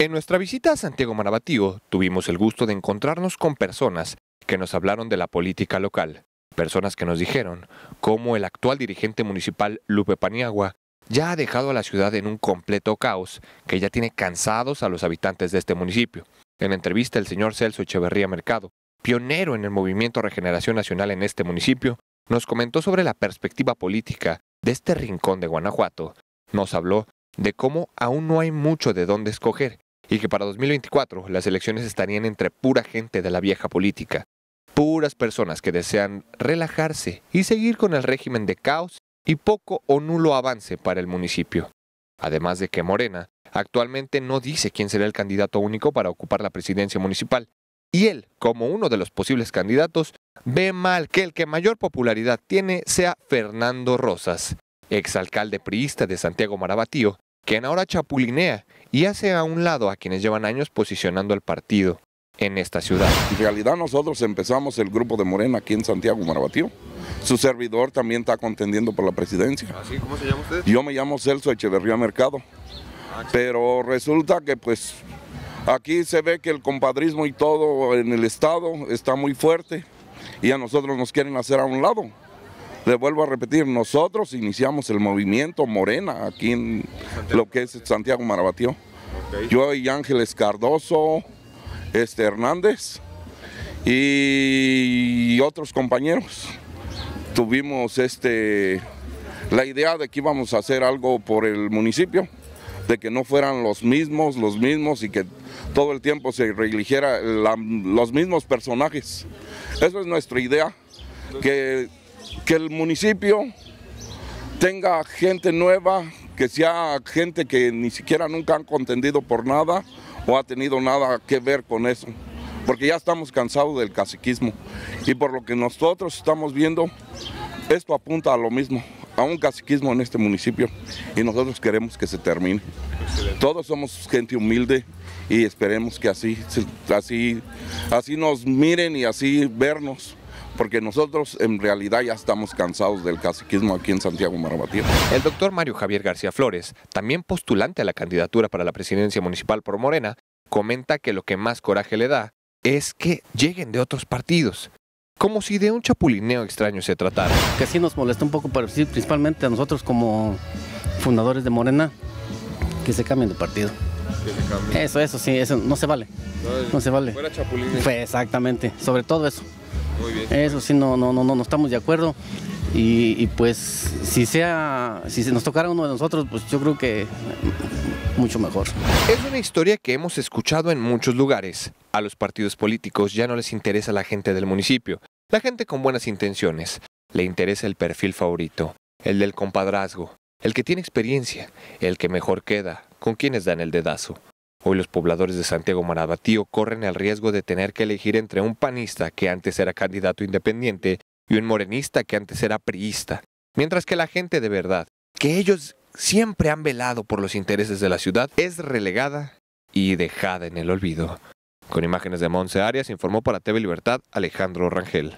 En nuestra visita a Santiago Marabatío tuvimos el gusto de encontrarnos con personas que nos hablaron de la política local, personas que nos dijeron cómo el actual dirigente municipal Lupe Paniagua ya ha dejado a la ciudad en un completo caos que ya tiene cansados a los habitantes de este municipio. En entrevista el señor Celso Echeverría Mercado, pionero en el movimiento Regeneración Nacional en este municipio, nos comentó sobre la perspectiva política de este rincón de Guanajuato. Nos habló de cómo aún no hay mucho de dónde escoger y que para 2024 las elecciones estarían entre pura gente de la vieja política, puras personas que desean relajarse y seguir con el régimen de caos y poco o nulo avance para el municipio. Además de que Morena actualmente no dice quién será el candidato único para ocupar la presidencia municipal, y él, como uno de los posibles candidatos, ve mal que el que mayor popularidad tiene sea Fernando Rosas, exalcalde priista de Santiago Marabatío, quien ahora chapulinea y hace a un lado a quienes llevan años posicionando el partido en esta ciudad. En realidad nosotros empezamos el grupo de Morena aquí en Santiago, Marabatío. Su servidor también está contendiendo por la presidencia. ¿Ah, ¿Cómo se llama usted? Yo me llamo Celso Echeverría Mercado. Ah, Pero resulta que pues aquí se ve que el compadrismo y todo en el Estado está muy fuerte y a nosotros nos quieren hacer a un lado. Le vuelvo a repetir, nosotros iniciamos el movimiento Morena aquí en lo que es Santiago Marabatío. Yo y Ángeles Cardoso, este Hernández y otros compañeros. Tuvimos este, la idea de que íbamos a hacer algo por el municipio, de que no fueran los mismos, los mismos y que todo el tiempo se religiera los mismos personajes. Esa es nuestra idea, que que el municipio tenga gente nueva, que sea gente que ni siquiera nunca han contendido por nada o ha tenido nada que ver con eso, porque ya estamos cansados del caciquismo y por lo que nosotros estamos viendo, esto apunta a lo mismo, a un caciquismo en este municipio y nosotros queremos que se termine. Todos somos gente humilde y esperemos que así, así, así nos miren y así vernos porque nosotros en realidad ya estamos cansados del caciquismo aquí en Santiago Marabatío. El doctor Mario Javier García Flores, también postulante a la candidatura para la presidencia municipal por Morena, comenta que lo que más coraje le da es que lleguen de otros partidos, como si de un chapulineo extraño se tratara. Que sí nos molesta un poco, pero sí, principalmente a nosotros como fundadores de Morena, que se cambien de partido. Eso, eso sí, eso no se vale. No, se vale. Fuera chapulines. Fue exactamente, sobre todo eso. Eso sí, no, no, no, no, estamos de acuerdo. Y, pues si sea, si se nos tocara uno de nosotros, pues yo creo que mucho mejor. Es una historia que hemos escuchado en muchos lugares. A los partidos políticos ya no les interesa la gente del municipio, la gente con buenas intenciones. Le interesa el perfil favorito, el del compadrazgo, el que tiene experiencia, el que mejor queda, con quienes dan el dedazo. Hoy los pobladores de Santiago Marabatío corren el riesgo de tener que elegir entre un panista que antes era candidato independiente y un morenista que antes era priista. Mientras que la gente de verdad, que ellos siempre han velado por los intereses de la ciudad, es relegada y dejada en el olvido. Con imágenes de Monse Arias informó para TV Libertad Alejandro Rangel.